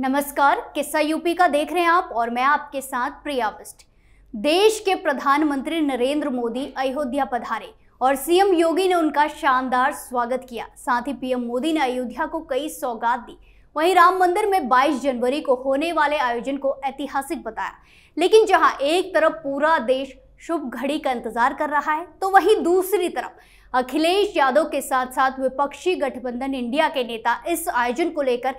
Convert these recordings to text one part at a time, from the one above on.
नमस्कार किस्सा यूपी का देख रहे हैं आप और मैं आपके साथ प्रिया विष्ट देश के प्रधानमंत्री नरेंद्र मोदी अयोध्या पधारे और सीएम योगी ने उनका शानदार स्वागत किया साथ ही पीएम मोदी ने अयोध्या को कई सौगात दी वहीं राम मंदिर में 22 जनवरी को होने वाले आयोजन को ऐतिहासिक बताया लेकिन जहां एक तरफ पूरा देश शुभ घड़ी का इंतजार कर रहा है तो वहीं दूसरी तरफ अखिलेश यादव के साथ साथ विपक्षी गठबंधन इंडिया के नेता इस आयोजन को लेकर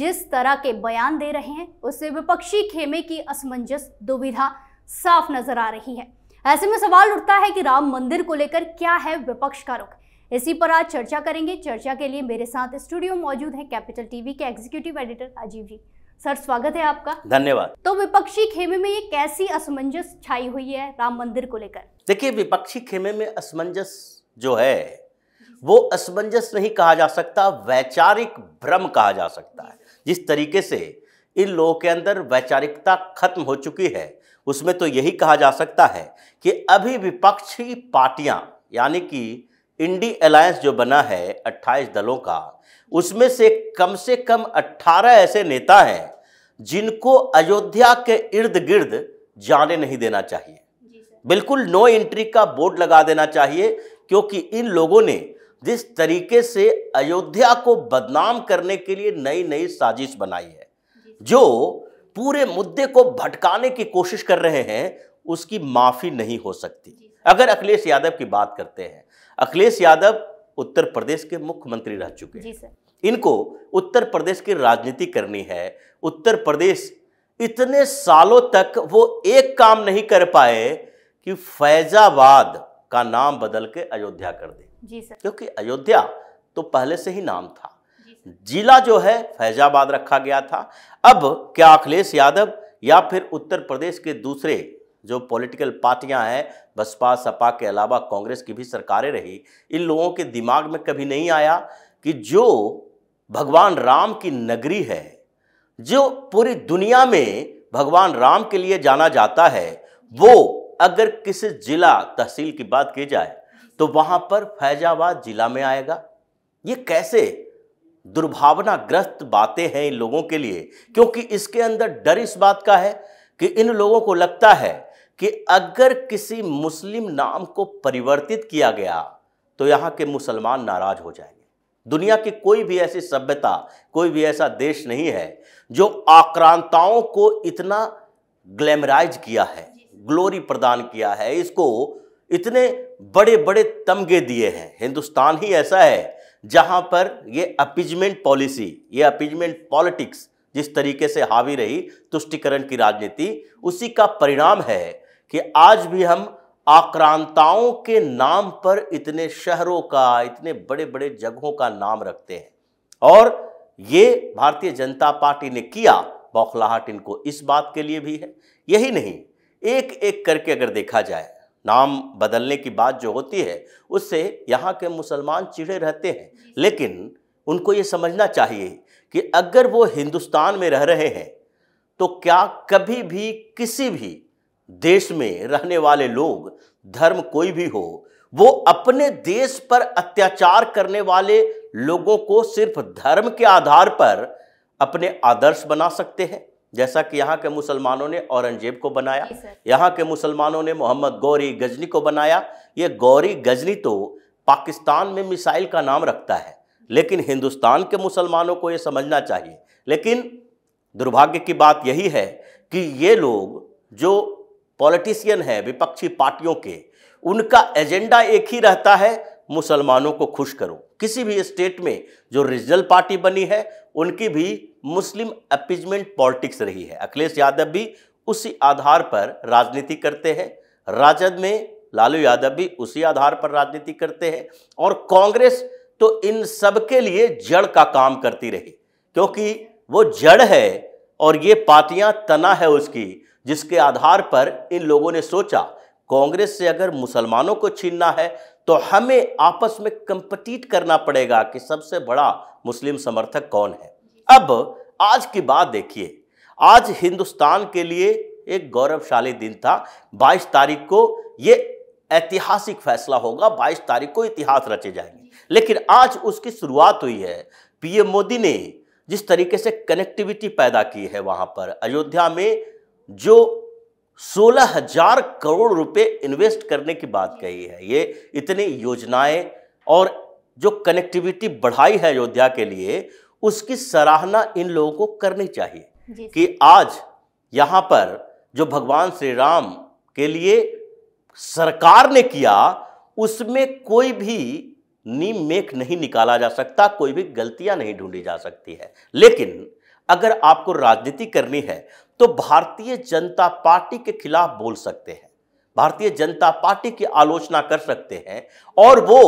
जिस तरह के बयान दे रहे हैं उससे विपक्षी खेमे की असमंजस दुविधा साफ नजर आ रही है ऐसे में सवाल उठता है कि राम मंदिर को लेकर क्या है विपक्ष का रुख इसी पर आज चर्चा करेंगे चर्चा के लिए मेरे साथ स्टूडियो मौजूद है कैपिटल टीवी के executive editor Rajeev ji sir स्वागत है आपका धन्यवाद तो विपक्षी खेमे में ये कैसी असमंजस छाई हुई है राम मंदिर को लेकर देखिए विपक्षी खेमे में असमंजस जो है वो असमंजस नहीं कहा जा सकता वैचारिक भ्रम कहा जा सकता है जिस तरीके से इन लोगों के अंदर वैचारिकता खत्म हो चुकी है उसमें तो यही कहा जा सकता है कि अभी विपक्षी पार्टियां यानी कि इंडी अलायंस जो बना है 28 दलों का उसमें से कम से कम 18 ऐसे नेता हैं जिनको अयोध्या के इर्द गिर्द जाने नहीं देना चाहिए बिल्कुल नो एंट्री का बोर्ड लगा देना चाहिए क्योंकि इन लोगों ने जिस तरीके से अयोध्या को बदनाम करने के लिए नई नई साजिश बनाई है जो पूरे मुद्दे को भटकाने की कोशिश कर रहे हैं उसकी माफ़ी नहीं हो सकती अगर अखिलेश यादव की बात करते हैं अखिलेश यादव उत्तर प्रदेश के मुख्यमंत्री रह चुके हैं इनको उत्तर प्रदेश की राजनीति करनी है उत्तर प्रदेश इतने सालों तक वो एक काम नहीं कर पाए कि फैजाबाद का नाम बदल के अयोध्या कर दे जी सर क्योंकि अयोध्या तो पहले से ही नाम था जिला जो है फैजाबाद रखा गया था अब क्या अखिलेश यादव या फिर उत्तर प्रदेश के दूसरे जो पॉलिटिकल पार्टियां हैं बसपा सपा के अलावा कांग्रेस की भी सरकारें रही इन लोगों के दिमाग में कभी नहीं आया कि जो भगवान राम की नगरी है जो पूरी दुनिया में भगवान राम के लिए जाना जाता है वो अगर किसी जिला तहसील की बात की जाए तो वहाँ पर फैजाबाद ज़िला में आएगा ये कैसे दुर्भावनाग्रस्त बातें हैं इन लोगों के लिए क्योंकि इसके अंदर डर इस बात का है कि इन लोगों को लगता है कि अगर किसी मुस्लिम नाम को परिवर्तित किया गया तो यहाँ के मुसलमान नाराज हो जाएंगे दुनिया की कोई भी ऐसी सभ्यता कोई भी ऐसा देश नहीं है जो आक्रांताओं को इतना ग्लैमराइज किया है ग्लोरी प्रदान किया है इसको इतने बड़े बड़े तमगे दिए हैं हिंदुस्तान ही ऐसा है जहां पर ये अपीजमेंट पॉलिसी ये अपीजमेंट पॉलिटिक्स जिस तरीके से हावी रही तुष्टिकरण की राजनीति उसी का परिणाम है कि आज भी हम आक्रांताओं के नाम पर इतने शहरों का इतने बड़े बड़े जगहों का नाम रखते हैं और ये भारतीय जनता पार्टी ने किया बौखलाहट इनको इस बात के लिए भी है यही नहीं एक एक करके अगर देखा जाए नाम बदलने की बात जो होती है उससे यहाँ के मुसलमान चिढ़े रहते हैं लेकिन उनको ये समझना चाहिए कि अगर वो हिंदुस्तान में रह रहे हैं तो क्या कभी भी किसी भी देश में रहने वाले लोग धर्म कोई भी हो वो अपने देश पर अत्याचार करने वाले लोगों को सिर्फ धर्म के आधार पर अपने आदर्श बना सकते हैं जैसा कि यहाँ के मुसलमानों ने औरंगजेब को बनाया यहाँ के मुसलमानों ने मोहम्मद गौरी गजनी को बनाया ये गौरी गजनी तो पाकिस्तान में मिसाइल का नाम रखता है लेकिन हिंदुस्तान के मुसलमानों को ये समझना चाहिए लेकिन दुर्भाग्य की बात यही है कि ये लोग जो पॉलिटिशियन हैं विपक्षी पार्टियों के उनका एजेंडा एक ही रहता है मुसलमानों को खुश करो किसी भी स्टेट में जो रीजनल पार्टी बनी है उनकी भी मुस्लिम अपिजमेंट पॉलिटिक्स रही है अखिलेश यादव भी उसी आधार पर राजनीति करते हैं राजद में लालू यादव भी उसी आधार पर राजनीति करते हैं और कांग्रेस तो इन सब के लिए जड़ का काम करती रही क्योंकि वो जड़ है और ये पार्टियां तना है उसकी जिसके आधार पर इन लोगों ने सोचा कांग्रेस से अगर मुसलमानों को छीनना है तो हमें आपस में कंपटीट करना पड़ेगा कि सबसे बड़ा मुस्लिम समर्थक कौन है अब आज की बात देखिए आज हिंदुस्तान के लिए एक गौरवशाली दिन था 22 तारीख को ये ऐतिहासिक फैसला होगा 22 तारीख को इतिहास रचे जाएंगे लेकिन आज उसकी शुरुआत हुई है पीएम मोदी ने जिस तरीके से कनेक्टिविटी पैदा की है वहां पर अयोध्या में जो सोलह हजार करोड़ रुपए इन्वेस्ट करने की बात कही है ये इतनी योजनाएं और जो कनेक्टिविटी बढ़ाई है अयोध्या के लिए उसकी सराहना इन लोगों को करनी चाहिए कि आज यहाँ पर जो भगवान श्री राम के लिए सरकार ने किया उसमें कोई भी नीम मेक नहीं निकाला जा सकता कोई भी गलतियां नहीं ढूंढी जा सकती है लेकिन अगर आपको राजनीति करनी है तो भारतीय जनता पार्टी के खिलाफ बोल सकते हैं भारतीय जनता पार्टी की आलोचना कर सकते हैं और वो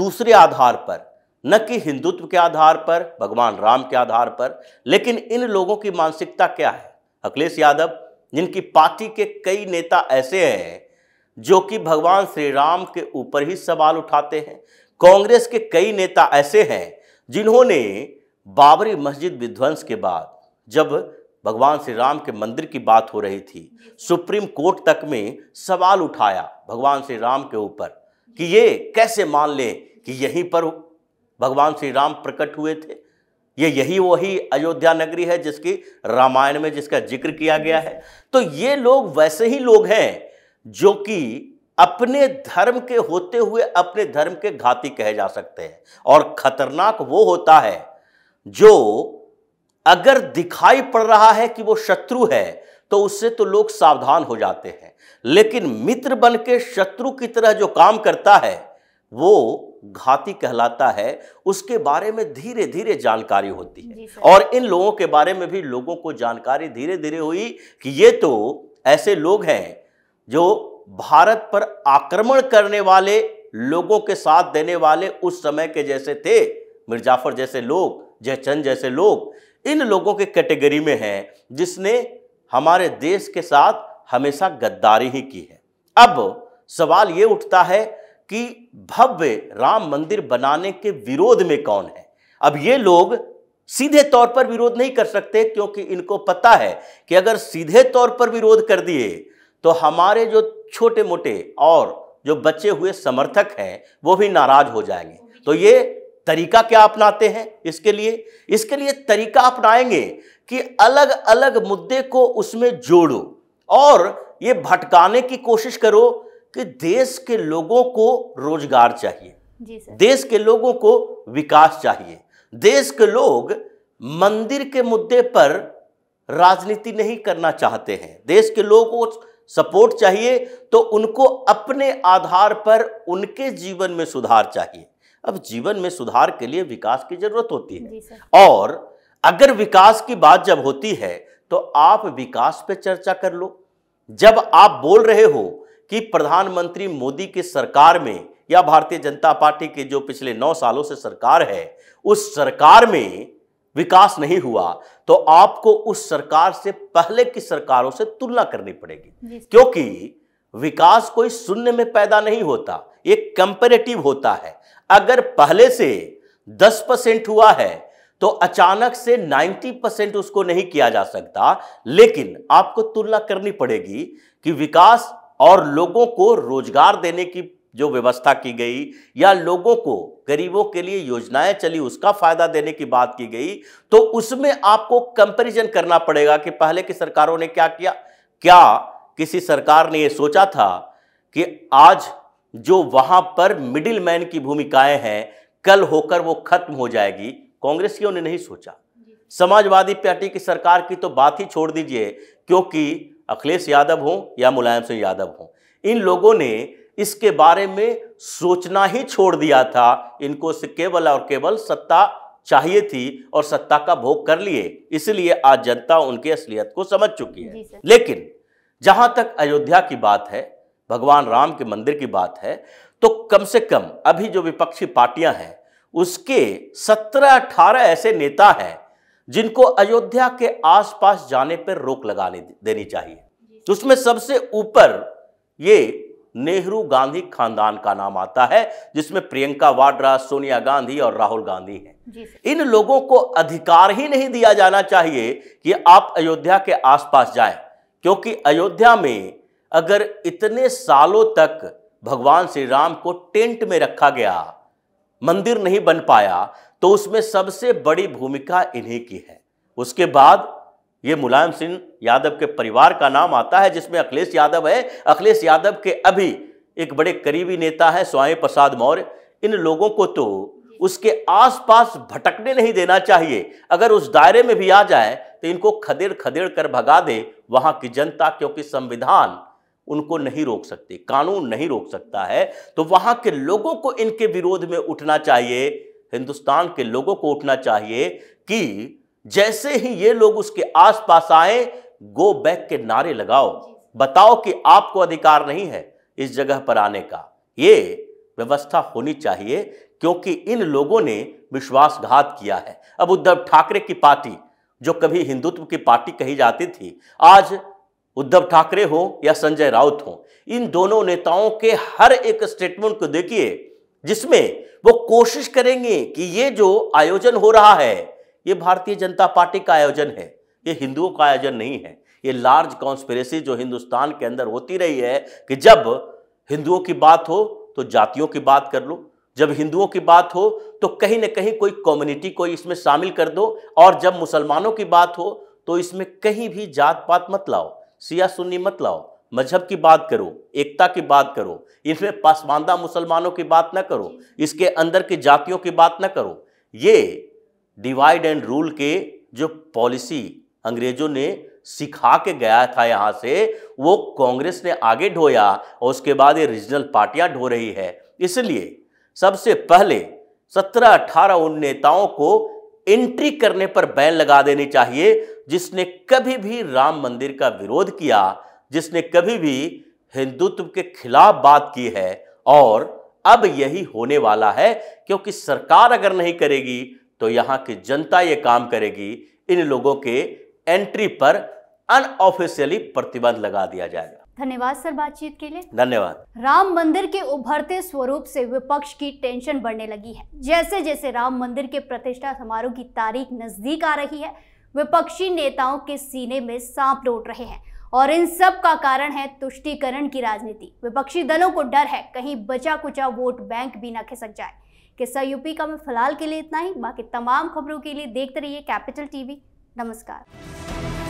दूसरे आधार पर न कि हिंदुत्व के आधार पर भगवान राम के आधार पर लेकिन इन लोगों की मानसिकता क्या है अखिलेश यादव जिनकी पार्टी के कई नेता ऐसे हैं जो कि भगवान श्री राम के ऊपर ही सवाल उठाते हैं कांग्रेस के कई नेता ऐसे हैं जिन्होंने बाबरी मस्जिद विध्वंस के बाद जब भगवान श्री राम के मंदिर की बात हो रही थी सुप्रीम कोर्ट तक में सवाल उठाया भगवान श्री राम के ऊपर कि ये कैसे मान लें कि यहीं पर भगवान श्री राम प्रकट हुए थे ये यही वही अयोध्या नगरी है जिसकी रामायण में जिसका जिक्र किया गया है तो ये लोग वैसे ही लोग हैं जो कि अपने धर्म के होते हुए अपने धर्म के घाती कहे जा सकते हैं और खतरनाक वो होता है जो अगर दिखाई पड़ रहा है कि वो शत्रु है तो उससे तो लोग सावधान हो जाते हैं लेकिन मित्र बन के शत्रु की तरह जो काम करता है वो घाती कहलाता है उसके बारे में धीरे धीरे जानकारी होती है और इन लोगों के बारे में भी लोगों को जानकारी धीरे धीरे हुई कि ये तो ऐसे लोग हैं जो भारत पर आक्रमण करने वाले लोगों के साथ देने वाले उस समय के जैसे थे मिर्जाफर जैसे लोग जयचंद जैसे लोग इन लोगों के कैटेगरी में हैं जिसने हमारे देश के साथ हमेशा गद्दारी ही की है अब सवाल ये उठता है कि भव्य राम मंदिर बनाने के विरोध में कौन है अब ये लोग सीधे तौर पर विरोध नहीं कर सकते क्योंकि इनको पता है कि अगर सीधे तौर पर विरोध कर दिए तो हमारे जो छोटे मोटे और जो बचे हुए समर्थक हैं वो भी नाराज हो जाएंगे तो ये तरीका क्या अपनाते हैं इसके लिए इसके लिए तरीका अपनाएंगे कि अलग अलग मुद्दे को उसमें जोड़ो और ये भटकाने की कोशिश करो कि देश के लोगों को रोजगार चाहिए जी सर। देश के लोगों को विकास चाहिए देश के लोग मंदिर के मुद्दे पर राजनीति नहीं करना चाहते हैं देश के लोगों को सपोर्ट चाहिए तो उनको अपने आधार पर उनके जीवन में सुधार चाहिए अब जीवन में सुधार के लिए विकास की जरूरत होती है और अगर विकास की बात जब होती है तो आप विकास पे चर्चा कर लो जब आप बोल रहे हो कि प्रधानमंत्री मोदी के सरकार में या भारतीय जनता पार्टी के जो पिछले नौ सालों से सरकार है उस सरकार में विकास नहीं हुआ तो आपको उस सरकार से पहले की सरकारों से तुलना करनी पड़ेगी क्योंकि विकास कोई शून्य में पैदा नहीं होता एक कंपेरेटिव होता है अगर पहले से 10 परसेंट हुआ है तो अचानक से 90 परसेंट उसको नहीं किया जा सकता लेकिन आपको तुलना करनी पड़ेगी कि विकास और लोगों को रोजगार देने की जो व्यवस्था की गई या लोगों को गरीबों के लिए योजनाएं चली उसका फायदा देने की बात की गई तो उसमें आपको कंपैरिजन करना पड़ेगा कि पहले की सरकारों ने क्या किया क्या किसी सरकार ने यह सोचा था कि आज जो वहां पर मिडिल मैन की भूमिकाएं हैं कल होकर वो खत्म हो जाएगी कांग्रेसियों ने नहीं सोचा समाजवादी पार्टी की सरकार की तो बात ही छोड़ दीजिए क्योंकि अखिलेश यादव हों या मुलायम सिंह यादव हों इन लोगों ने इसके बारे में सोचना ही छोड़ दिया था इनको केवल और केवल सत्ता चाहिए थी और सत्ता का भोग कर लिए इसलिए आज जनता उनके असलियत को समझ चुकी है लेकिन जहां तक अयोध्या की बात है भगवान राम के मंदिर की बात है तो कम से कम अभी जो विपक्षी पार्टियां हैं उसके सत्रह अठारह ऐसे नेता हैं जिनको अयोध्या के आसपास जाने पर रोक लगाने देनी चाहिए उसमें सबसे ऊपर ये नेहरू गांधी खानदान का नाम आता है जिसमें प्रियंका वाड्रा सोनिया गांधी और राहुल गांधी हैं इन लोगों को अधिकार ही नहीं दिया जाना चाहिए कि आप अयोध्या के आसपास जाएं क्योंकि अयोध्या में अगर इतने सालों तक भगवान श्री राम को टेंट में रखा गया मंदिर नहीं बन पाया तो उसमें सबसे बड़ी भूमिका इन्हीं की है उसके बाद ये मुलायम सिंह यादव के परिवार का नाम आता है जिसमें अखिलेश यादव है अखिलेश यादव के अभी एक बड़े करीबी नेता है स्वामी प्रसाद मौर्य इन लोगों को तो उसके आसपास भटकने नहीं देना चाहिए अगर उस दायरे में भी आ जाए तो इनको खदेड़ खदेड़ कर भगा दे वहां की जनता क्योंकि संविधान उनको नहीं रोक सकती कानून नहीं रोक सकता है तो वहां के लोगों को इनके विरोध में उठना चाहिए हिंदुस्तान के लोगों को उठना चाहिए कि जैसे ही ये लोग उसके आसपास आए गो बैक के नारे लगाओ बताओ कि आपको अधिकार नहीं है इस जगह पर आने का ये व्यवस्था होनी चाहिए क्योंकि इन लोगों ने विश्वासघात किया है अब उद्धव ठाकरे की पार्टी जो कभी हिंदुत्व की पार्टी कही जाती थी आज उद्धव ठाकरे हो या संजय राउत हो इन दोनों नेताओं के हर एक स्टेटमेंट को देखिए जिसमें वो कोशिश करेंगे कि ये जो आयोजन हो रहा है ये भारतीय जनता पार्टी का आयोजन है ये हिंदुओं का आयोजन नहीं है ये लार्ज कॉन्स्पेरेसी जो हिंदुस्तान के अंदर होती रही है कि जब हिंदुओं की बात हो तो जातियों की बात कर लो जब हिंदुओं की बात हो तो कहीं ना कहीं कोई कम्युनिटी को इसमें शामिल कर दो और जब मुसलमानों की बात हो तो इसमें कहीं भी जात पात मत लाओ सिया सुन्नी मत लाओ मजहब की बात करो एकता की बात करो इसमें पासमानदा मुसलमानों की बात ना करो इसके अंदर की जातियों की बात ना करो ये डिवाइड एंड रूल के जो पॉलिसी अंग्रेजों ने सिखा के गया था यहाँ से वो कांग्रेस ने आगे ढोया और उसके बाद ये रीजनल पार्टियां ढो रही है इसलिए सबसे पहले सत्रह अट्ठारह उन नेताओं को एंट्री करने पर बैन लगा देनी चाहिए जिसने कभी भी राम मंदिर का विरोध किया जिसने कभी भी हिंदुत्व के खिलाफ बात की है और अब यही होने वाला है क्योंकि सरकार अगर नहीं करेगी तो यहाँ की जनता ये काम करेगी इन लोगों के एंट्री पर अनऑफिशियली प्रतिबंध लगा दिया जाएगा धन्यवाद सर बातचीत के लिए धन्यवाद राम मंदिर के उभरते स्वरूप से विपक्ष की टेंशन बढ़ने लगी है जैसे जैसे राम मंदिर के प्रतिष्ठा समारोह की तारीख नजदीक आ रही है विपक्षी नेताओं के सीने में सांप लौट रहे हैं और इन सब का कारण है तुष्टीकरण की राजनीति विपक्षी दलों को डर है कहीं बचा कुचा वोट बैंक भी न खिसक जाए किस्सा यूपी का मैं फिलहाल के लिए इतना ही बाकी तमाम खबरों के लिए देखते रहिए कैपिटल टीवी नमस्कार